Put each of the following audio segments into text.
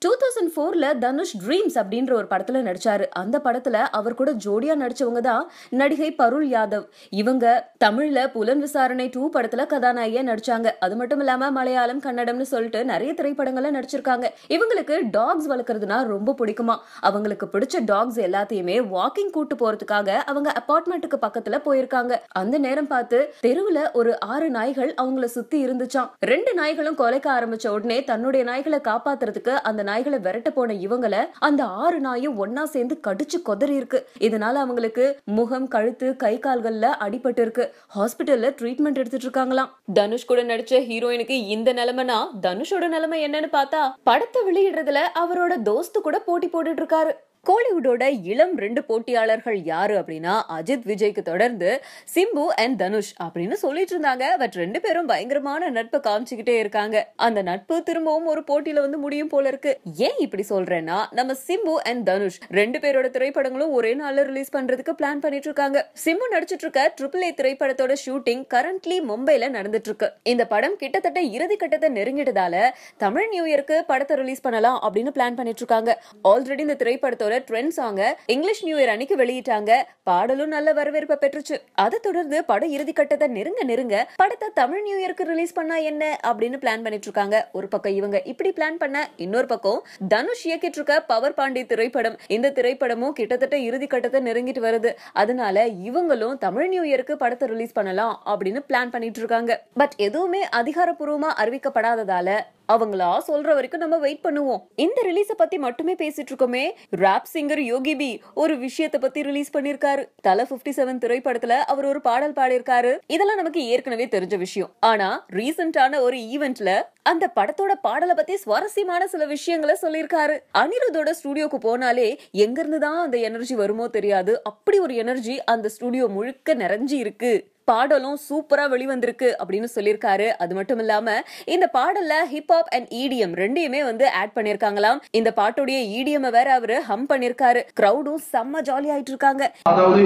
to thousand ஃபோரில் Dhanush dreams அப்படின்ற ஒரு படத்தில் நடித்தார் அந்த படத்தில் அவர் கூட ஜோடியாக நடித்தவங்க தான் நடிகை பருள் யாதவ் இவங்க தமிழில் புலன் விசாரணை டூ படத்தில் கதாநாயகியாக நடித்தாங்க அது மட்டும் இல்லாமல் மலையாளம் கன்னடம்னு சொல்லிட்டு நிறைய திரைப்படங்களில் நடிச்சிருக்காங்க இவங்களுக்கு டாக்ஸ் வளர்க்குறதுனா ரொம்ப பிடிக்குமா அவங்களுக்கு பிடிச்ச டாக்ஸ் எல்லாத்தையுமே வாக்கிங் கூட்டு போகிறதுக்காக அவங்க அப்பார்ட்மெண்ட்டுக்கு பக்கத்தில் போயிருக்காங்க அந்த நேரம் பார்த்து தெருவில் ஒரு ஆறு நாய்கள் அவங்கள சுற்றி இருந்துச்சான் ரெண்டு நாய்களும் கொலைக்க ஆரம்பிச்ச உடனே தன்னுடைய நாய்களை காப்பாத்துறதுக்கு அந்த நாய்கள் நாய்களை விரட்ட போன இவங்கள அந்த ஆறு நாயும் ஒன்னா சேர்ந்து கடிச்சு கொதறி இருக்கு இதனால அவங்களுக்கு முகம் கழுத்து கை கால்கள்ல அடிபட்டு இருக்கு ஹாஸ்பிட்டல்ல ட்ரீட்மெண்ட் எடுத்துட்டு இருக்காங்களாம் தனுஷ் கூட நடிச்ச ஹீரோயினுக்கு இந்த நிலைமைனா தனுஷோட நிலைமை என்னன்னு பார்த்தா படத்தை வெளியிடுறதுல அவரோட தோஸ்து கூட போட்டி போட்டுட்டு இருக்காரு கோலிவுட்டோட இளம் ரெண்டு போட்டியாளர்கள் யாரு அப்படின்னா அஜித் விஜய்க்கு தொடர்ந்து சிம்பு அண்ட் தனுஷ் அப்படின்னு சொல்லிட்டு இருந்தாங்க பட் ரெண்டு பேரும் பயங்கரமான நட்பை காமிச்சுக்கிட்டே இருக்காங்க அந்த நட்பு திரும்பவும் ஒரு போட்டியில வந்து முடியும் போல இருக்கு ஏன் இப்படி சொல்றேன்னா நம்ம சிம்பு அண்ட் தனுஷ் ரெண்டு பேரோட திரைப்படங்களும் ஒரே நாள்ல ரிலீஸ் பண்றதுக்கு பிளான் பண்ணிட்டு இருக்காங்க சிம்பு நடிச்சிட்டு இருக்க ட்ரிபிள் ஏ திரைப்படத்தோட ஷூட்டிங் கரண்ட்லி மும்பைல நடந்துட்டு இருக்கு இந்த படம் கிட்டத்தட்ட இறுதி கட்டத்தை நெருங்கிட்டதால தமிழ் நியூ இயருக்கு படத்தை ரிலீஸ் பண்ணலாம் அப்படின்னு பிளான் பண்ணிட்டு இருக்காங்க ஆல்ரெடி இந்த திரைப்படத்தோட என்ற ட்ரெண்ட் சாங்கை இங்கிலீஷ் நியூ இயர் அன்னைக்கு வெளியிட்டாங்க பாடலும் நல்ல வரவேற்பை பெற்றுச்சு அதை தொடர்ந்து படம் இறுதி கட்டத்தை நெருங்க நெருங்க படத்தை தமிழ் நியூ இயர்க்கு ரிலீஸ் பண்ணா என்ன அப்படின்னு பிளான் பண்ணிட்டு இருக்காங்க ஒரு பக்கம் இவங்க இப்படி பிளான் பண்ண இன்னொரு பக்கம் தனுஷ் இயக்கிட்டு இருக்க பவர் பாண்டி திரைப்படம் இந்த திரைப்படமும் கிட்டத்தட்ட இறுதி கட்டத்தை நெருங்கிட்டு வருது அதனால இவங்களும் தமிழ் நியூ இயருக்கு படத்தை ரிலீஸ் பண்ணலாம் அப்படின்னு பிளான் பண்ணிட்டு இருக்காங்க பட் எதுவுமே அதிகாரப்பூர்வமா அறிவிக்கப்படாததால அவங்களா சொல்ற வரைக்கும் நம்ம வெயிட் பண்ணுவோம் இந்த ரிலீஸ பத்தி மட்டுமே பேசிட்டு இருக்கோமே ராப் சிங்கர் யோகி பி ஒரு விஷயத்த பத்தி ரிலீஸ் பண்ணிருக்காரு தல பிப்டி செவன் திரைப்படத்துல அவர் ஒரு பாடல் பாடியிருக்காரு இதெல்லாம் நமக்கு ஏற்கனவே தெரிஞ்ச விஷயம் ஆனா ரீசெண்டான ஒரு ஈவெண்ட்ல அந்த படத்தோட பாடலை பத்தி சுவாரஸ்யமான சில விஷயங்களை சொல்லியிருக்காரு அனிருதோட ஸ்டுடியோக்கு போனாலே எங்க இருந்துதான் தான் அந்த எனர்ஜி வருமோ தெரியாது அப்படி ஒரு எனர்ஜி அந்த ஸ்டுடியோ முழுக்க நிறைஞ்சி இருக்கு பாடலும் சூப்பரா வெளிவந்திருக்கு அப்படின்னு சொல்லியிருக்காரு அது மட்டும் இல்லாம இந்த பாடல்ல ஹிப்ஹாப் அண்ட் இடிஎம் ரெண்டையுமே வந்து ஆட் பண்ணிருக்காங்களாம் இந்த பாட்டுடைய இடிஎம் e வேற அவரு ஹம் பண்ணிருக்காரு கிரௌடும் செம்ம ஜாலி ஆயிட்டு இருக்காங்க அதாவது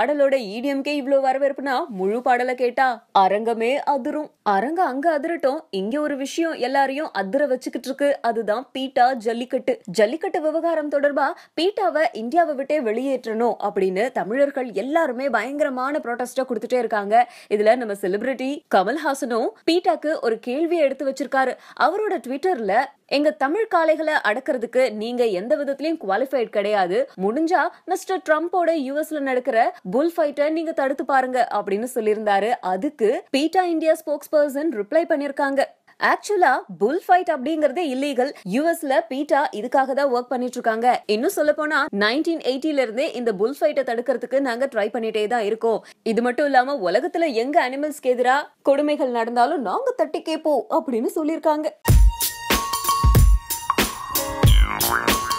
பாடலோட இடிஎம்கே e இவ்வளோ வரவேற்புனா முழு பாடலை கேட்டா அரங்கமே அதிரும் அரங்க அங்க அதிரட்டும் இங்க ஒரு விஷயம் எல்லாரையும் அதிர வச்சுக்கிட்டு இருக்கு அதுதான் பீட்டா ஜல்லிக்கட்டு ஜல்லிக்கட்டு விவகாரம் தொடர்பா பீட்டாவை இந்தியாவை விட்டே வெளியேற்றணும் அப்படின்னு தமிழர்கள் எல்லாருமே பயங்கரமான ப்ரொடெஸ்டா கொடுத்துட்டே இருக்காங்க இதுல நம்ம செலிபிரிட்டி கமல்ஹாசனும் பீட்டாக்கு ஒரு கேள்வியை எடுத்து வச்சிருக்காரு அவரோட ட்விட்டர்ல எங்க தமிழ் காளைகளை அடக்கிறதுக்கு நீங்க எந்த விதத்திலயும் குவாலிஃபைட் கிடையாது முடிஞ்சா மிஸ்டர் ட்ரம்ப்போட யூஎஸ்ல நடக்கிற புல் ஃபைட்டை நீங்க தடுத்து பாருங்க அப்படின்னு சொல்லியிருந்தாரு அதுக்கு PETA India spokesperson reply பண்ணிருக்காங்க ஆக்சுவலா புல் ஃபைட் அப்படிங்கறதே இல்லீகல் யூஎஸ்ல பீட்டா இதுக்காக தான் ஒர்க் பண்ணிட்டு இருக்காங்க இன்னும் சொல்ல போனா நைன்டீன் எயிட்டில இருந்தே இந்த புல் ஃபைட்டை தடுக்கிறதுக்கு நாங்க ட்ரை பண்ணிட்டே தான் இருக்கோம் இது மட்டும் இல்லாம உலகத்துல எங்க அனிமல்ஸ்க்கு எதிராக கொடுமைகள் நடந்தாலும் நாங்க தட்டி கேட்போம் அப்படின்னு சொல்லியிருக்காங்க Thank you.